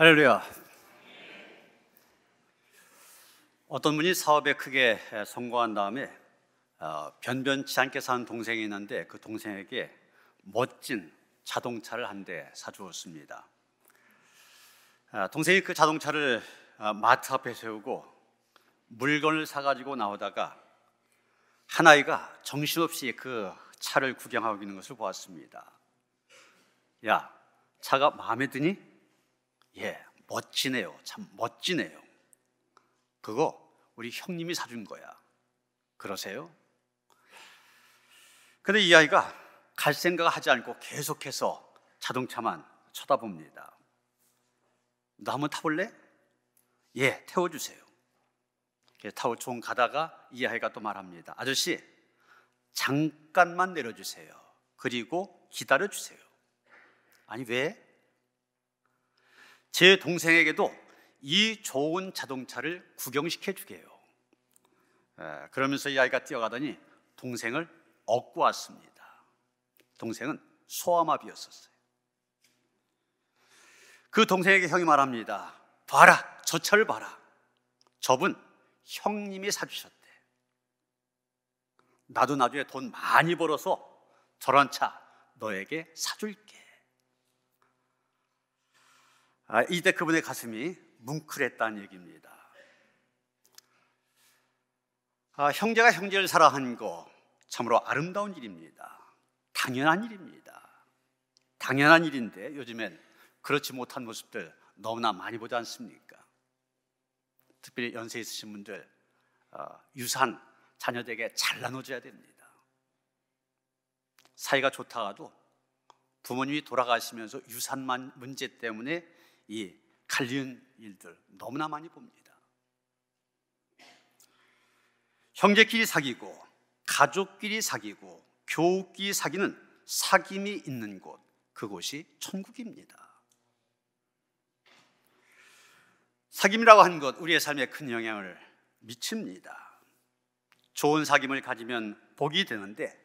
할렐루야. 어떤 분이 사업에 크게 성공한 다음에 어, 변변치 않게 사는 동생이 있는데 그 동생에게 멋진 자동차를 한 대 사주었습니다. 아, 동생이 그 자동차를 아, 마트 앞에 세우고 물건을 사가지고 나오다가 한 아이가 정신없이 그 차를 구경하고 있는 것을 보았습니다. 야, 차가 마음에 드니? 예, 멋지네요. 참 멋지네요. 그거 우리 형님이 사준 거야. 그러세요? 근데 이 아이가 갈 생각을 하지 않고 계속해서 자동차만 쳐다봅니다. 너 한번 타볼래? 예, 태워주세요. 예, 타고 종 가다가 이 아이가 또 말합니다. 아저씨, 잠깐만 내려주세요. 그리고 기다려주세요. 아니, 왜? 제 동생에게도 이 좋은 자동차를 구경시켜 주게요. 아, 그러면서 이 아이가 뛰어가더니 동생을 업고 왔습니다. 동생은 소아마비였었어요. 그 동생에게 형이 말합니다. 봐라, 저 차를 봐라. 저분 형님이 사주셨대. 나도 나중에 돈 많이 벌어서 저런 차 너에게 사줄게. 아, 이때 그분의 가슴이 뭉클했다는 얘기입니다. 아, 형제가 형제를 사랑한 거 참으로 아름다운 일입니다. 당연한 일입니다. 당연한 일인데 요즘엔 그렇지 못한 모습들 너무나 많이 보지 않습니까? 특별히 연세 있으신 분들 어, 유산 자녀들에게 잘 나눠줘야 됩니다. 사이가 좋다가도 부모님이 돌아가시면서 유산 만 문제 때문에 이 갈리는 일들 너무나 많이 봅니다. 형제끼리 사귀고 가족끼리 사귀고 교우끼리 사귀는 사귐이 있는 곳 그곳이 천국입니다. 사귐이라고 하는 것 우리의 삶에 큰 영향을 미칩니다. 좋은 사귐을 가지면 복이 되는데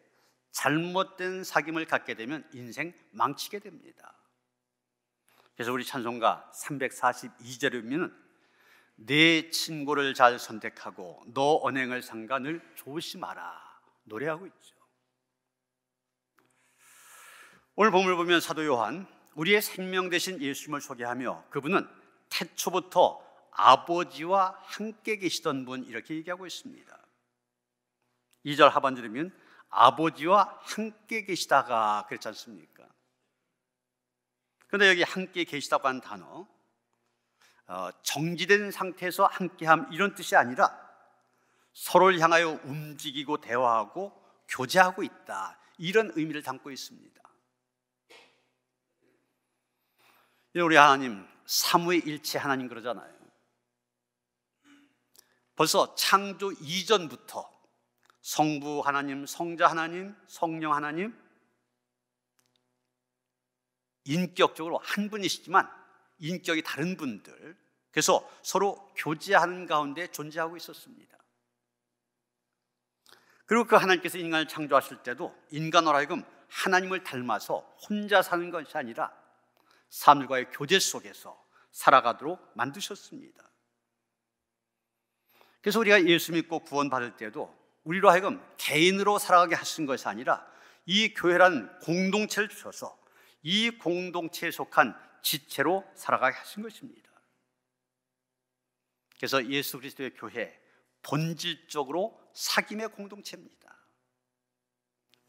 잘못된 사귐을 갖게 되면 인생 망치게 됩니다. 그래서 우리 찬송가 342절에 보면 내 친구를 잘 선택하고 너 언행을 상관을 조심하라 노래하고 있죠. 오늘 본문을 보면 사도 요한 우리의 생명 대신 예수님을 소개하며 그분은 태초부터 아버지와 함께 계시던 분 이렇게 얘기하고 있습니다. 2절 하반절이면 아버지와 함께 계시다가 그렇지 않습니까? 근데 여기 함께 계시다고 하는 단어, 어, 정지된 상태에서 함께함 이런 뜻이 아니라 서로를 향하여 움직이고 대화하고 교제하고 있다. 이런 의미를 담고 있습니다. 예, 우리 하나님, 사무일체 의 하나님 그러잖아요. 벌써 창조 이전부터 성부 하나님, 성자 하나님, 성령 하나님, 인격적으로 한 분이시지만 인격이 다른 분들, 그래서 서로 교제하는 가운데 존재하고 있었습니다. 그리고 그 하나님께서 인간을 창조하실 때도 인간으로 하여금 하나님을 닮아서 혼자 사는 것이 아니라 사람들과의 교제 속에서 살아가도록 만드셨습니다. 그래서 우리가 예수 믿고 구원받을 때도 우리로 하여금 개인으로 살아가게 하신 것이 아니라 이 교회라는 공동체를 주셔서 이 공동체에 속한 지체로 살아가게 하신 것입니다. 그래서 예수 그리스도의 교회 본질적으로 사귐의 공동체입니다.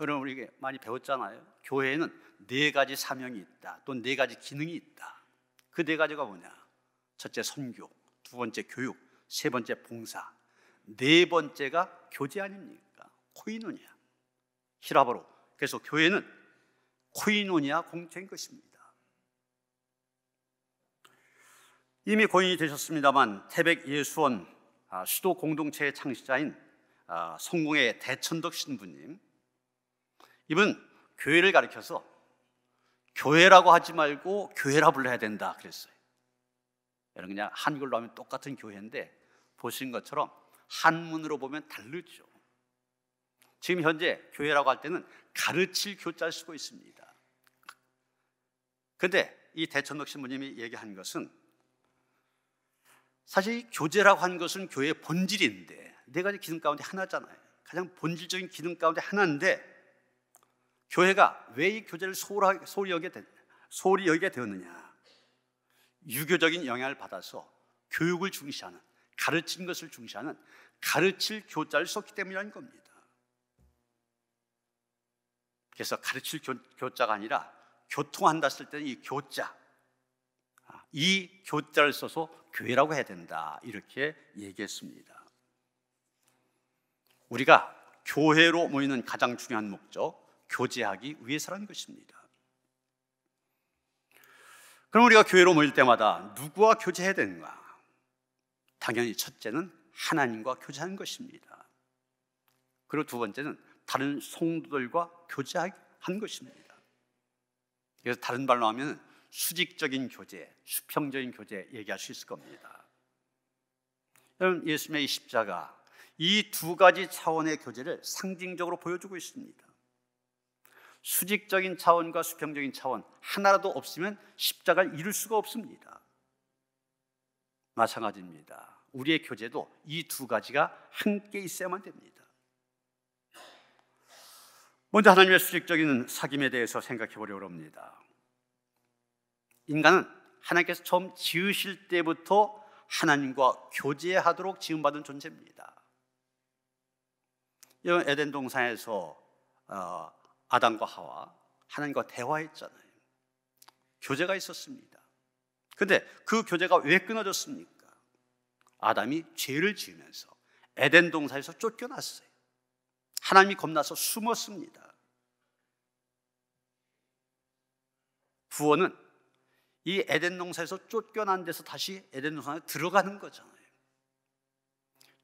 여러분 우리 많이 배웠잖아요. 교회에는 네 가지 사명이 있다. 또 네 가지 기능이 있다. 그 네 가지가 뭐냐? 첫째 선교, 두 번째 교육, 세 번째 봉사, 네 번째가 교제 아닙니까? 코이노냐. 히라보로. 그래서 교회는 코인노니아 공채인 것입니다. 이미 고인이 되셨습니다만 태백 예수원 아, 수도 공동체의 창시자인 아, 성공의 대천덕 신부님 이분 교회를 가르켜서 교회라고 하지 말고 교회라 불러야 된다 그랬어요. 여러분 그냥 한글로 하면 똑같은 교회인데 보신 것처럼 한문으로 보면 다르죠. 지금 현재 교회라고 할 때는 가르칠 교자를 쓰고 있습니다. 근데 이 대천록 신부님이 얘기한 것은 사실 교제라고 하는 것은 교회의 본질인데 네 가지 기능 가운데 하나잖아요. 가장 본질적인 기능 가운데 하나인데 교회가 왜 이 교제를 소홀 소홀히, 여기게 되, 소홀히 여기게 되었느냐? 유교적인 영향을 받아서 교육을 중시하는 가르친 것을 중시하는 가르칠 교자를 썼기 때문이라는 겁니다. 그래서 가르칠 교, 교자가 아니라 교통한다 쓸 때는 이 교자, 아, 이 교자를 써서 교회라고 해야 된다. 이렇게 얘기했습니다. 우리가 교회로 모이는 가장 중요한 목적, 교제하기 위해서라는 것입니다. 그럼 우리가 교회로 모일 때마다 누구와 교제해야 되는가? 당연히 첫째는 하나님과 교제하는 것입니다. 그리고 두 번째는 다른 성도들과 교제한 것입니다. 그래서 다른 말로 하면 수직적인 교제, 수평적인 교제 얘기할 수 있을 겁니다. 여러분, 예수님의 십자가, 이 두 가지 차원의 교제를 상징적으로 보여주고 있습니다. 수직적인 차원과 수평적인 차원 하나라도 없으면 십자가를 이룰 수가 없습니다. 마찬가지입니다. 우리의 교제도 이 두 가지가 함께 있어야만 됩니다. 먼저 하나님의 수직적인 사귐에 대해서 생각해 보려고 합니다. 인간은 하나님께서 처음 지으실 때부터 하나님과 교제하도록 지음받은 존재입니다. 여러 에덴 동산에서 어, 아담과 하와 하나님과 대화했잖아요. 교제가 있었습니다. 근데 그 교제가 왜 끊어졌습니까? 아담이 죄를 지으면서 에덴 동산에서 쫓겨났어요. 하나님이 겁나서 숨었습니다. 구원은 이 에덴 농사에서 쫓겨난 데서 다시 에덴 농사에 들어가는 거잖아요.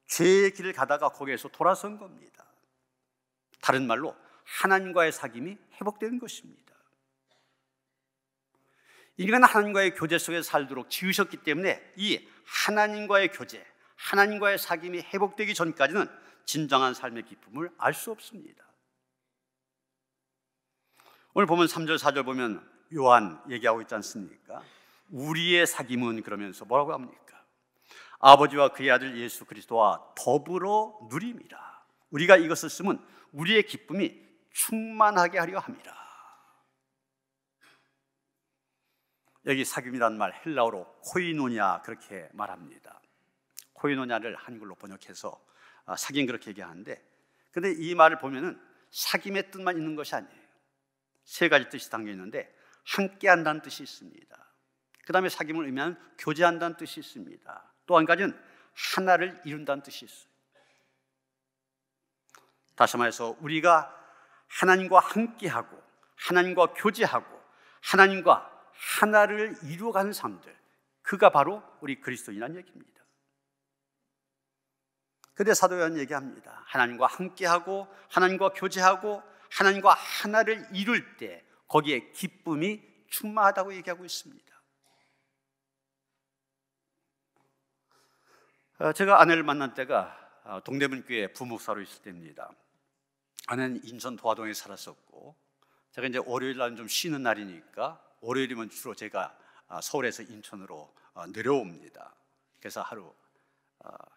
죄의 길을 가다가 거기에서 돌아선 겁니다. 다른 말로 하나님과의 사귐이 회복된 것입니다. 인간은 하나님과의 교제 속에 살도록 지으셨기 때문에 이 하나님과의 교제, 하나님과의 사귐이 회복되기 전까지는 진정한 삶의 기쁨을 알 수 없습니다. 오늘 보면 3절, 4절 보면 요한 얘기하고 있지 않습니까? 우리의 사귐은 그러면서 뭐라고 합니까? 아버지와 그의 아들 예수 그리스도와 더불어 누림이라. 우리가 이것을 쓰면 우리의 기쁨이 충만하게 하려 함이라. 여기 사귐이란 말 헬라어로 코이노냐 그렇게 말합니다. 코이노냐를 한글로 번역해서 아, 사귐 그렇게 얘기하는데 근데 이 말을 보면은 사귐의 뜻만 있는 것이 아니에요. 세 가지 뜻이 담겨 있는데 함께 한다는 뜻이 있습니다. 그 다음에 사귐을 의미하는 교제한다는 뜻이 있습니다. 또 한 가지는 하나를 이룬다는 뜻이 있어요. 다시 말해서 우리가 하나님과 함께하고 하나님과 교제하고 하나님과 하나를 이루어가는 사람들 그가 바로 우리 그리스도인이라는 얘기입니다. 그런데 사도 요 얘기합니다. 하나님과 함께하고 하나님과 교제하고 하나님과 하나를 이룰 때 거기에 기쁨이 충만하다고 얘기하고 있습니다. 아, 제가 아내를 만난 때가 아, 동대문교회 부목사로 있을 때입니다. 아내는 인천 도화동에 살았었고 제가 이제 월요일 날좀 쉬는 날이니까 월요일이면 주로 제가 아, 서울에서 인천으로 내려옵니다. 그래서 하루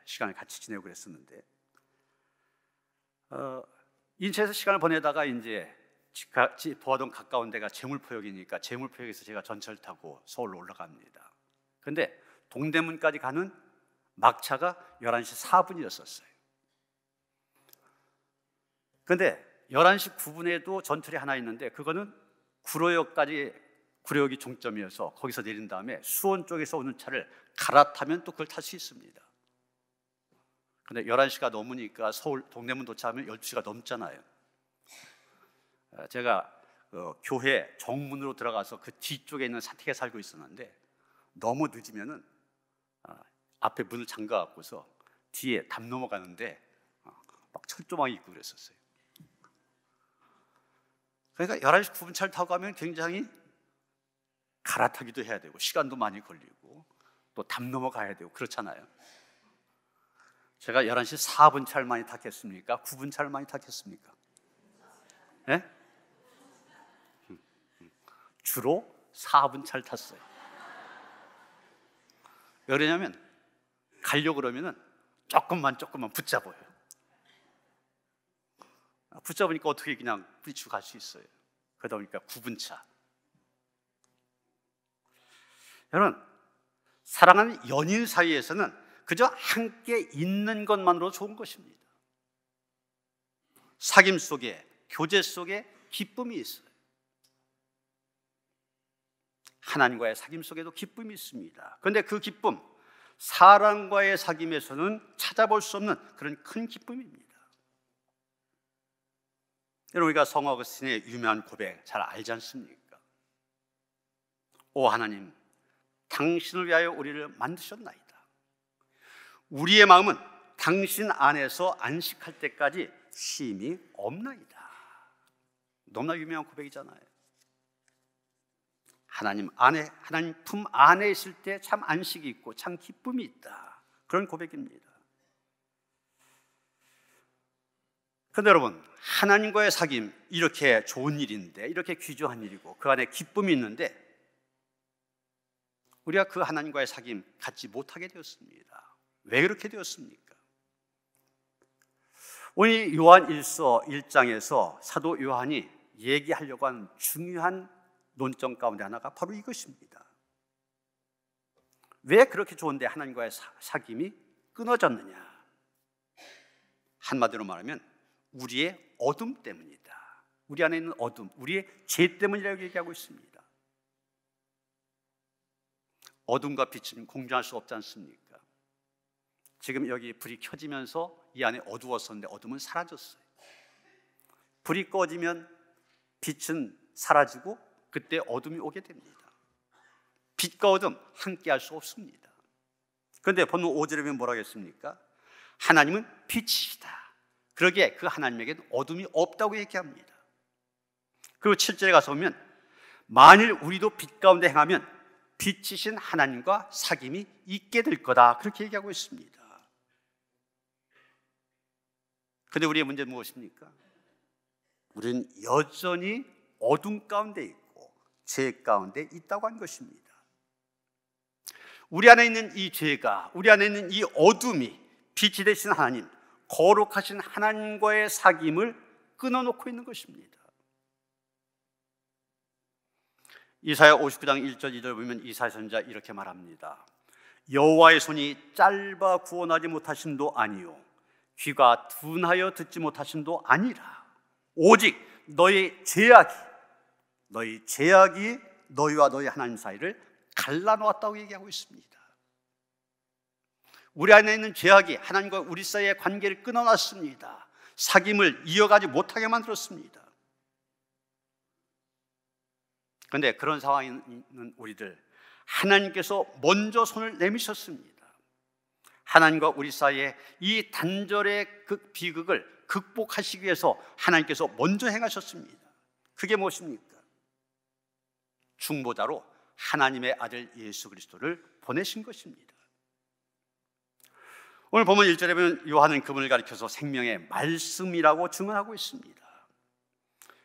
시간을 같이 지내고 그랬었는데 어, 인천에서 시간을 보내다가 이제 보아동 가까운 데가 재물포역이니까 재물포역에서 제가 전철 타고 서울로 올라갑니다. 근데 동대문까지 가는 막차가 11시 4분이었어요 근데 11시 9분에도 전철이 하나 있는데 그거는 구로역까지 구로역이 종점이어서 거기서 내린 다음에 수원 쪽에서 오는 차를 갈아타면 또 그걸 탈 수 있습니다. 근데 11시가 넘으니까 서울 동대문 도착하면 12시가 넘잖아요. 어, 제가 어, 교회 정문으로 들어가서 그 뒤쪽에 있는 사택에 살고 있었는데 너무 늦으면은 어, 앞에 문을 잠가 갖고서 뒤에 담 넘어가는데 어, 막 철조망이 있고 그랬었어요. 그러니까 11시 9분 차를 타고 가면 굉장히 갈아타기도 해야 되고 시간도 많이 걸리고 또 담 넘어가야 되고 그렇잖아요. 제가 11시 4분 차를 많이 탔겠습니까? 9분 차를 많이 탔겠습니까? 예? 네? 주로 4분 차를 탔어요. 왜 그러냐면 가려 그러면은 조금만 조금만 붙잡아요. 아, 붙잡으니까 어떻게 그냥 부딪히고 갈 수 있어요. 그러다 보니까 9분 차. 여러분, 사랑하는 연인 사이에서는 그저 함께 있는 것만으로 좋은 것입니다. 사귐 속에, 교제 속에 기쁨이 있어요. 하나님과의 사귐 속에도 기쁨이 있습니다. 그런데 그 기쁨, 사람과의 사귐에서는 찾아볼 수 없는 그런 큰 기쁨입니다. 여러분, 우리가 성어거스틴의 유명한 고백 잘 알지 않습니까? 오 하나님, 당신을 위하여 우리를 만드셨나이다. 우리의 마음은 당신 안에서 안식할 때까지 쉼이 없나이다. 너무나 유명한 고백이잖아요. 하나님 안에 하나님 품 안에 있을 때 참 안식이 있고 참 기쁨이 있다. 그런 고백입니다. 그런데 여러분, 하나님과의 사귐 이렇게 좋은 일인데 이렇게 귀중한 일이고 그 안에 기쁨이 있는데 우리가 그 하나님과의 사귐 갖지 못하게 되었습니다. 왜 그렇게 되었습니까? 오늘 요한 1서 1장에서 사도 요한이 얘기하려고 한 중요한 논점 가운데 하나가 바로 이것입니다. 왜 그렇게 좋은데 하나님과의 사귐이 끊어졌느냐? 한마디로 말하면 우리의 어둠 때문이다. 우리 안에 있는 어둠, 우리의 죄 때문이라고 얘기하고 있습니다. 어둠과 빛은 공존할 수 없지 않습니까? 지금 여기 불이 켜지면서 이 안에 어두웠었는데 어둠은 사라졌어요. 불이 꺼지면 빛은 사라지고 그때 어둠이 오게 됩니다. 빛과 어둠 함께 할수 없습니다. 그런데 본문 5절에 보면 뭐라고 했습니까? 하나님은 빛이시다. 그러기에 그 하나님에게는 어둠이 없다고 얘기합니다. 그리고 7절에 가서 보면 만일 우리도 빛 가운데 행하면 빛이신 하나님과 사귐이 있게 될 거다. 그렇게 얘기하고 있습니다. 근데 우리의 문제는 무엇입니까? 우리는 여전히 어둠 가운데 있고 죄 가운데 있다고 한 것입니다. 우리 안에 있는 이 죄가, 우리 안에 있는 이 어둠이 빛이 되신 하나님, 거룩하신 하나님과의 사귐을 끊어놓고 있는 것입니다. 이사야 59장 1절 2절 보면 이사야 선자 이렇게 말합니다. 여호와의 손이 짧아 구원하지 못하심도 아니요 귀가 둔하여 듣지 못하심도 아니라 오직 너의 죄악이 너희 제약이 너희와 너희 하나님 사이를 갈라놓았다고 얘기하고 있습니다. 우리 안에 있는 죄악이 하나님과 우리 사이의 관계를 끊어놨습니다. 사귐을 이어가지 못하게 만들었습니다. 그런데 그런 상황에 있는 우리들, 하나님께서 먼저 손을 내미셨습니다. 하나님과 우리 사이의 이 단절의 극, 비극을 극복하시기 위해서 하나님께서 먼저 행하셨습니다. 그게 무엇입니까? 중보자로 하나님의 아들 예수 그리스도를 보내신 것입니다. 오늘 보면 1절에 보면 요한은 그분을 가리켜서 생명의 말씀이라고 증언하고 있습니다.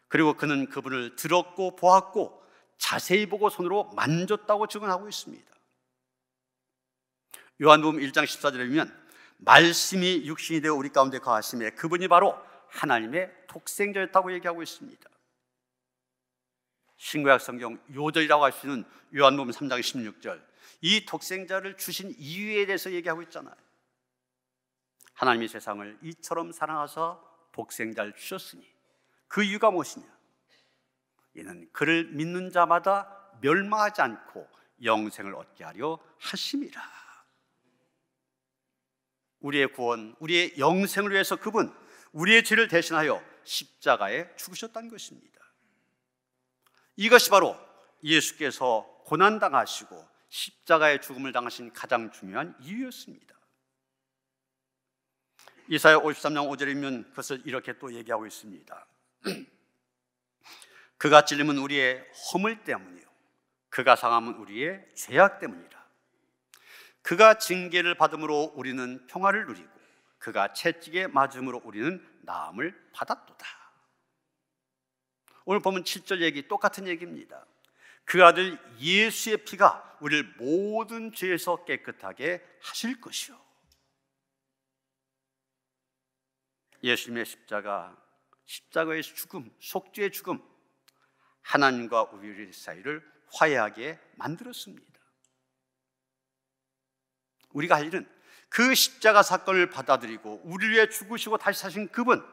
그리고 그는 그분을 들었고 보았고 자세히 보고 손으로 만졌다고 증언하고 있습니다. 요한복음 1장 14절에 보면 말씀이 육신이 되어 우리 가운데 거하심에 그분이 바로 하나님의 독생자였다고 얘기하고 있습니다. 신구약 성경 요절이라고 할 수 있는 요한복음 3장 16절. 이 독생자를 주신 이유에 대해서 얘기하고 있잖아요. 하나님이 세상을 이처럼 사랑하사 독생자를 주셨으니 그 이유가 무엇이냐? 이는 그를 믿는 자마다 멸망하지 않고 영생을 얻게 하려 하심이라. 우리의 구원, 우리의 영생을 위해서 그분 우리의 죄를 대신하여 십자가에 죽으셨다는 것입니다. 이것이 바로 예수께서 고난당하시고 십자가의 죽음을 당하신 가장 중요한 이유였습니다. 이사야 53장 5절에 면 그것을 이렇게 또 얘기하고 있습니다. 그가 찔림은 우리의 허물 때문이요. 그가 상함은 우리의 죄악 때문이라. 그가 징계를 받음으로 우리는 평화를 누리고 그가 채찍에 맞음으로 우리는 나음을 받았도다. 오늘 보면 7절 얘기 똑같은 얘기입니다. 그 아들 예수의 피가 우리를 모든 죄에서 깨끗하게 하실 것이요. 예수님의 십자가, 십자가의 죽음, 속죄의 죽음, 하나님과 우리 사이를 화해하게 만들었습니다. 우리가 할 일은 그 십자가 사건을 받아들이고 우리 위해 죽으시고 다시 사신 그분,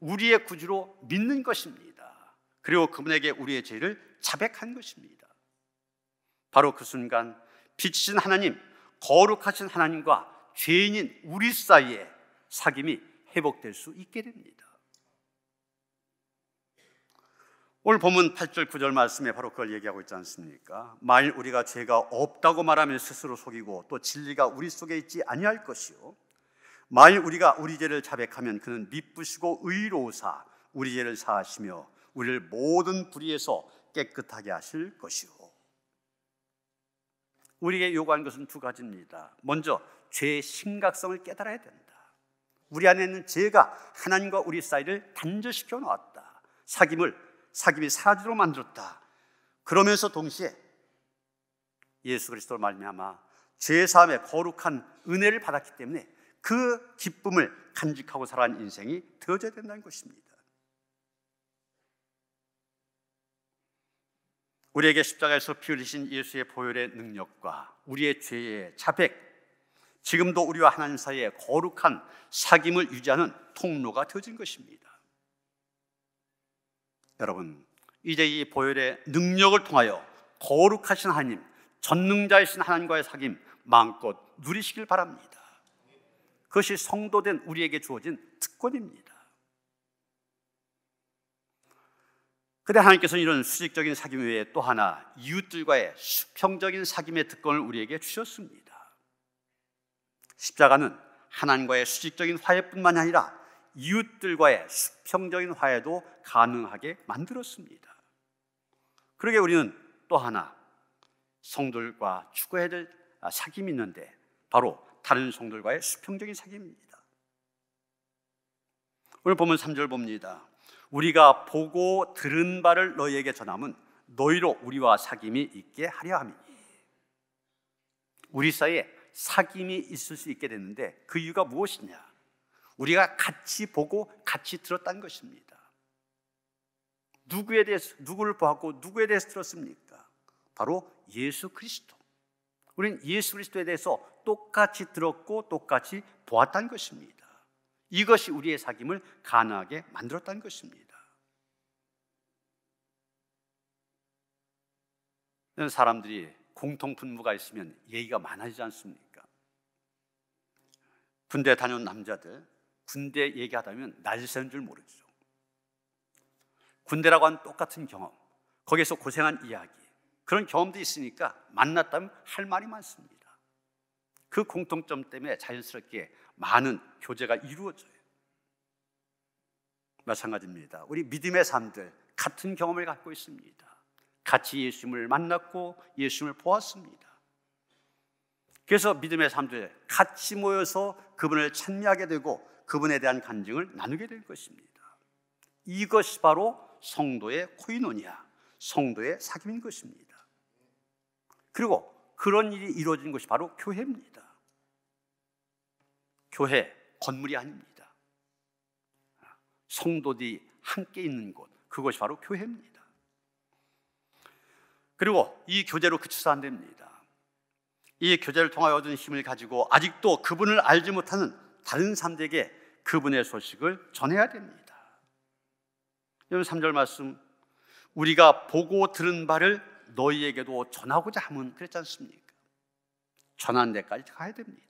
우리의 구주로 믿는 것입니다. 그리고 그분에게 우리의 죄를 자백한 것입니다. 바로 그 순간 빛이신 하나님, 거룩하신 하나님과 죄인인 우리 사이에 사귐이 회복될 수 있게 됩니다. 오늘 본문 8절 9절 말씀에 바로 그걸 얘기하고 있지 않습니까? 만일 우리가 죄가 없다고 말하면 스스로 속이고 또 진리가 우리 속에 있지 아니할 것이요 만일 우리가 우리 죄를 자백하면 그는 미쁘시고 의로우사 우리 죄를 사하시며 우리를 모든 불의에서 깨끗하게 하실 것이요. 우리에게 요구한 것은 두 가지입니다. 먼저 죄의 심각성을 깨달아야 된다. 우리 안에 있는 죄가 하나님과 우리 사이를 단절시켜 놓았다. 사귐을 사귐이 사주로 만들었다. 그러면서 동시에 예수 그리스도를 말미암아 죄 사함의 거룩한 은혜를 받았기 때문에 그 기쁨을 간직하고 살아온 인생이 되어져야 된다는 것입니다. 우리에게 십자가에서 피 흘리신 예수의 보혈의 능력과 우리의 죄의 자백, 지금도 우리와 하나님 사이에 거룩한 사귐을 유지하는 통로가 되어진 것입니다. 여러분, 이제 이 보혈의 능력을 통하여 거룩하신 하나님, 전능자이신 하나님과의 사귐 마음껏 누리시길 바랍니다. 그것이 성도된 우리에게 주어진 특권입니다. 그런데 하나님께서는 이런 수직적인 사귐 외에 또 하나 이웃들과의 수평적인 사귐의 특권을 우리에게 주셨습니다. 십자가는 하나님과의 수직적인 화해뿐만 아니라 이웃들과의 수평적인 화해도 가능하게 만들었습니다. 그러게 우리는 또 하나 성들과 추구해야 될 아, 사귐이 있는데 바로 다른 성들과의 수평적인 사귐입니다. 오늘 보면 3절 봅니다. 우리가 보고 들은 바를 너희에게 전함은 너희로 우리와 사귐이 있게 하려 함이니 우리 사이에 사귐이 있을 수 있게 됐는데 그 이유가 무엇이냐? 우리가 같이 보고 같이 들었다는 것입니다. 누구에 대해서 누구를 보았고 누구에 대해서 들었습니까? 바로 예수 그리스도. 우리는 예수 그리스도에 대해서 똑같이 들었고 똑같이 보았다는 것입니다. 이것이 우리의 사귐을 가능하게 만들었다는 것입니다. 사람들이 공통 분모가 있으면 얘기가 많아지지 않습니까? 군대 다녀온 남자들 군대 얘기하다면 날새줄 모르죠. 군대라고 한 똑같은 경험, 거기서 고생한 이야기 그런 경험도 있으니까 만났다면 할 말이 많습니다. 그 공통점 때문에 자연스럽게 많은 교제가 이루어져요. 마찬가지입니다. 우리 믿음의 삶들 같은 경험을 갖고 있습니다. 같이 예수님을 만났고 예수님을 보았습니다. 그래서 믿음의 삶들 같이 모여서 그분을 찬미하게 되고 그분에 대한 간증을 나누게 될 것입니다. 이것이 바로 성도의 코이노니아, 성도의 사귐인 것입니다. 그리고 그런 일이 이루어진 것이 바로 교회입니다. 교회 건물이 아닙니다. 성도들이 함께 있는 곳, 그것이 바로 교회입니다. 그리고 이 교제로 그쳐서 안 됩니다. 이 교제를 통하여 얻은 힘을 가지고 아직도 그분을 알지 못하는 다른 사람들에게 그분의 소식을 전해야 됩니다. 3절 말씀 우리가 보고 들은 바를 너희에게도 전하고자 함은 그랬지 않습니까? 전한 데까지 가야 됩니다.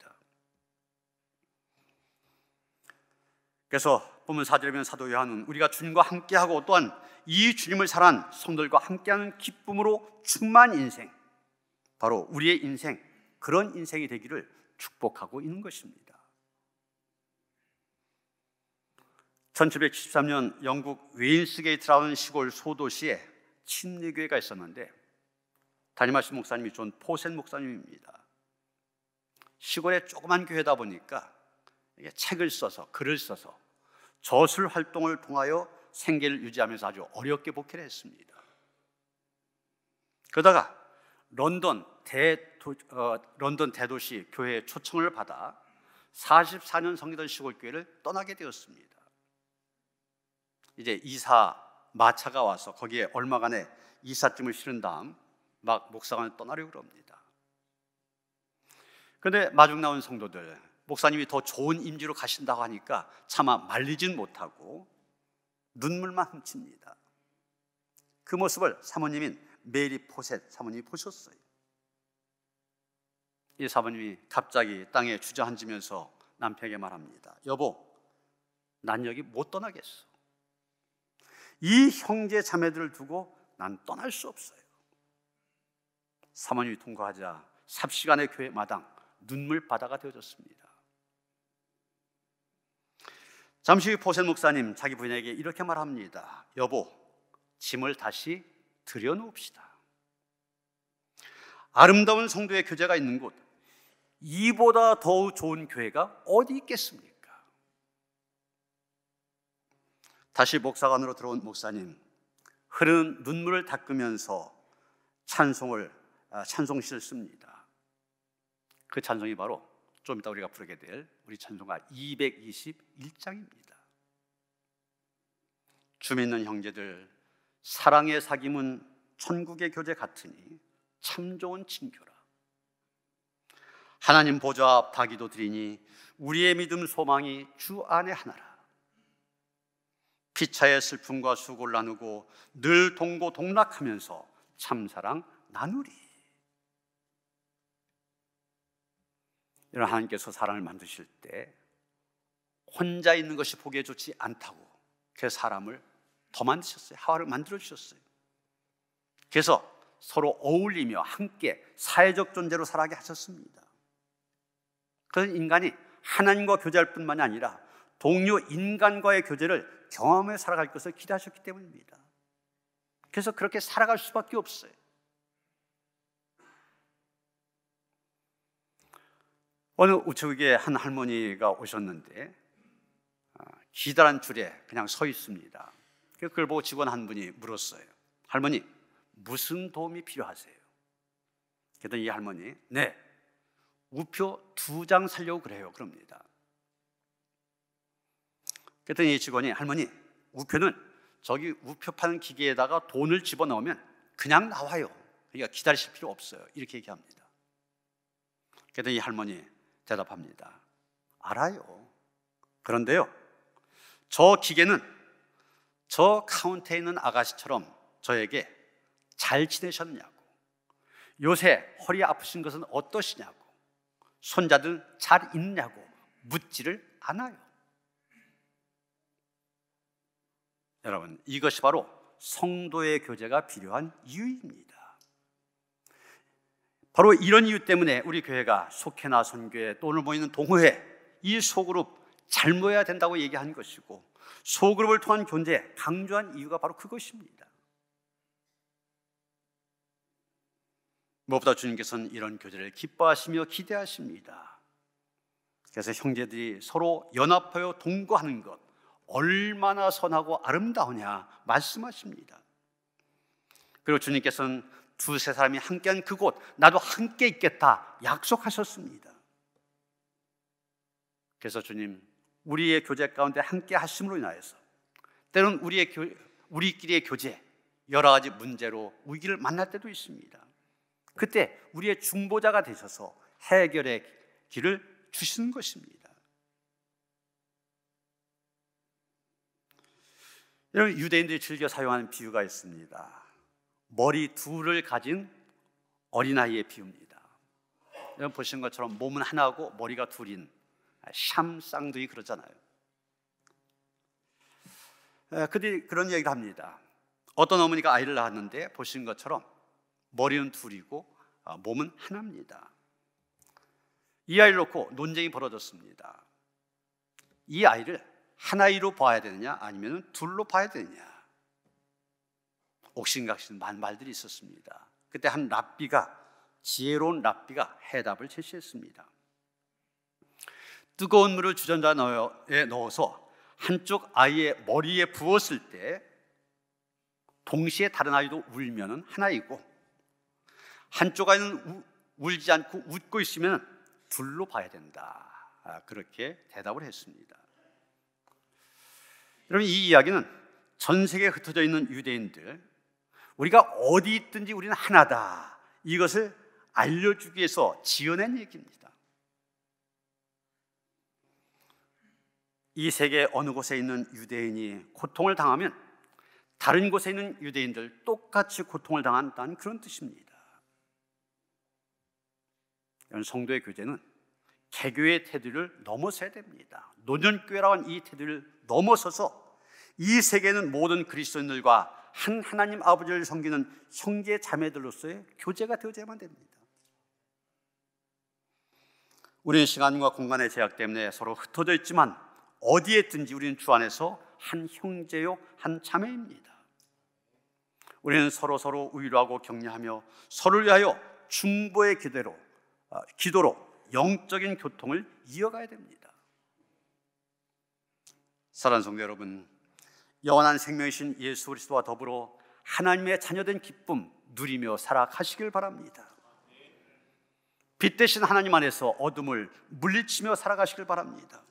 그래서 보면 사절에 보면 사도 요한은 우리가 주님과 함께하고 또한 이 주님을 사랑한 성들과 함께하는 기쁨으로 충만 인생, 바로 우리의 인생, 그런 인생이 되기를 축복하고 있는 것입니다. 1773년 영국 웨인스게이트라는 시골 소도시에 친리교회가 있었는데 담임하신 목사님이 존 포센 목사님입니다. 시골의 조그만 교회다 보니까 책을 써서 글을 써서 저술 활동을 통하여 생계를 유지하면서 아주 어렵게 복귀를 했습니다. 그러다가 런던, 대 어, 런던 대도시 교회의 초청을 받아 44년 성기던 시골교회를 떠나게 되었습니다. 이제 이사 마차가 와서 거기에 얼마간의 이삿짐을 실은 다음 막 목사관을 떠나려고 합니다. 그런데 마중 나온 성도들 목사님이 더 좋은 임지로 가신다고 하니까 차마 말리진 못하고 눈물만 훔칩니다. 그 모습을 사모님인 메리 포셋 사모님이 보셨어요. 이 사모님이 갑자기 땅에 주저앉으면서 남편에게 말합니다. 여보, 난 여기 못 떠나겠어. 이 형제 자매들을 두고 난 떠날 수 없어요. 사모님이 통과하자 삽시간의 교회 마당 눈물바다가 되어졌습니다. 잠시 후 포셀 목사님 자기 부인에게 이렇게 말합니다. 여보, 짐을 다시 들여놓읍시다. 아름다운 성도의 교제가 있는 곳, 이보다 더 좋은 교회가 어디 있겠습니까? 다시 목사관으로 들어온 목사님, 흐르 눈물을 닦으면서 찬송을 아, 찬송시를 씁니다. 그 찬송이 바로 좀 이따 우리가 부르게 될 우리 찬송가 221장입니다. 주 믿는 형제들 사랑의 사귐은 천국의 교제 같으니 참 좋은 친교라. 하나님 보좌 앞 다기도 드리니 우리의 믿음 소망이 주 안에 하나라. 피차의 슬픔과 수고를 나누고 늘 동고 동락하면서 참사랑 나누리. 이런 하나님께서 사람을 만드실 때 혼자 있는 것이 보기에 좋지 않다고 그 사람을 더 만드셨어요. 하와를 만들어 주셨어요. 그래서 서로 어울리며 함께 사회적 존재로 살아게 가 하셨습니다. 그래서 인간이 하나님과 교제할 뿐만이 아니라 동료 인간과의 교제를 경험해 살아갈 것을 기대하셨기 때문입니다. 그래서 그렇게 살아갈 수밖에 없어요. 어느 우측에 한 할머니가 오셨는데 아, 기다란 줄에 그냥 서 있습니다. 그걸 보고 직원 한 분이 물었어요. 할머니, 무슨 도움이 필요하세요? 그랬더니 이 할머니, 네, 우표 두 장 살려고 그래요. 그럽니다. 그랬더니 이 직원이, 할머니, 우표는 저기 우표 파는 기계에다가 돈을 집어넣으면 그냥 나와요. 그러니까 기다리실 필요 없어요. 이렇게 얘기합니다. 그랬더니 이 할머니, 대답합니다. 알아요. 그런데요, 저 기계는 저 카운터에 있는 아가씨처럼 저에게 잘 지내셨냐고, 요새 허리 아프신 것은 어떠시냐고, 손자들 잘 있냐고 묻지를 않아요. 여러분, 이것이 바로 성도의 교제가 필요한 이유입니다. 바로 이런 이유 때문에 우리 교회가 속회나 선교회 또 오늘 모이는 동호회 이 소그룹 잘 모여야 된다고 얘기한 것이고 소그룹을 통한 존재 강조한 이유가 바로 그것입니다. 무엇보다 주님께서는 이런 교제를 기뻐하시며 기대하십니다. 그래서 형제들이 서로 연합하여 동거하는 것 얼마나 선하고 아름다우냐 말씀하십니다. 그리고 주님께서는 두세 사람이 함께한 그곳, 나도 함께 있겠다 약속하셨습니다. 그래서 주님, 우리의 교제 가운데 함께 하심으로 인하여서 때론 우리의 교, 우리끼리의 교제 여러 가지 문제로 위기를 만날 때도 있습니다. 그때 우리의 중보자가 되셔서 해결의 길을 주신 것입니다. 여러 유대인들이 즐겨 사용하는 비유가 있습니다. 머리 둘을 가진 어린아이의 비유입니다. 여러분 보신 것처럼 몸은 하나고 머리가 둘인 샴 쌍둥이 그러잖아요. 그들이 그런 얘기를 합니다. 어떤 어머니가 아이를 낳았는데 보신 것처럼 머리는 둘이고 어, 몸은 하나입니다. 이 아이를 놓고 논쟁이 벌어졌습니다. 이 아이를 하나이로 봐야 되느냐 아니면 둘로 봐야 되느냐. 옥신각신 말들이 있었습니다. 그때 한 랍비가 지혜로운 랍비가 해답을 제시했습니다. 뜨거운 물을 주전자에 넣어서 한쪽 아이의 머리에 부었을 때 동시에 다른 아이도 울면 하나이고 한쪽 아이는 우, 울지 않고 웃고 있으면 둘로 봐야 된다. 아, 그렇게 대답을 했습니다. 여러분 이 이야기는 전 세계에 흩어져 있는 유대인들 우리가 어디 있든지 우리는 하나다. 이것을 알려주기 위해서 지어낸 얘기입니다. 이 세계 어느 곳에 있는 유대인이 고통을 당하면 다른 곳에 있는 유대인들 똑같이 고통을 당한다는 그런 뜻입니다. 성도의 교제는 개교의 테두를 넘어서야 됩니다. 노년교회라는 이테두를 넘어서서 이 세계는 모든 그리스도인들과 한 하나님 아버지를 섬기는 성제 자매들로서의 교제가 되어야만 됩니다. 우리는 시간과 공간의 제약 때문에 서로 흩어져 있지만 어디에 든지 우리는 주 안에서 한 형제요 한 자매입니다. 우리는 서로 서로 위로하고 격려하며 서로를 위하여 중보의 기대로 아, 기도로 영적인 교통을 이어가야 됩니다. 사랑 성도 여러분, 영원한 생명이신 예수 그리스도와 더불어 하나님의 자녀된 기쁨 누리며 살아가시길 바랍니다. 빛 대신 하나님 안에서 어둠을 물리치며 살아가시길 바랍니다.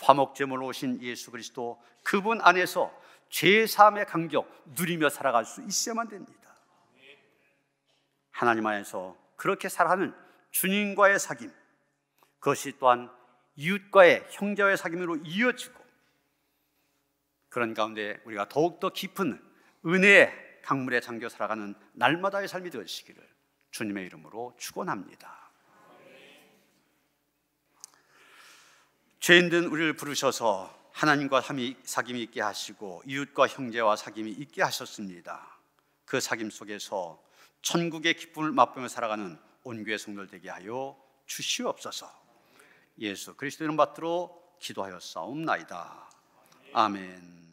화목제물로 오신 예수 그리스도 그분 안에서 죄 사함의 간격 누리며 살아갈 수 있어야만 됩니다. 하나님 안에서 그렇게 살아가는 주님과의 사귐 그것이 또한 이웃과의 형제와의 사귐으로 이어지고 그런 가운데 우리가 더욱더 깊은 은혜의 강물에 잠겨 살아가는 날마다의 삶이 되시기를 주님의 이름으로 축원합니다. 죄인 된 우리를 부르셔서 하나님과 사귐이 있게 하시고 이웃과 형제와 사귐이 있게 하셨습니다. 그 사귐 속에서 천국의 기쁨을 맛보며 살아가는 온교의 성들 되게 하여 주시옵소서. 예수 그리스도 이름 받들어 기도하였사옵나이다. 아멘.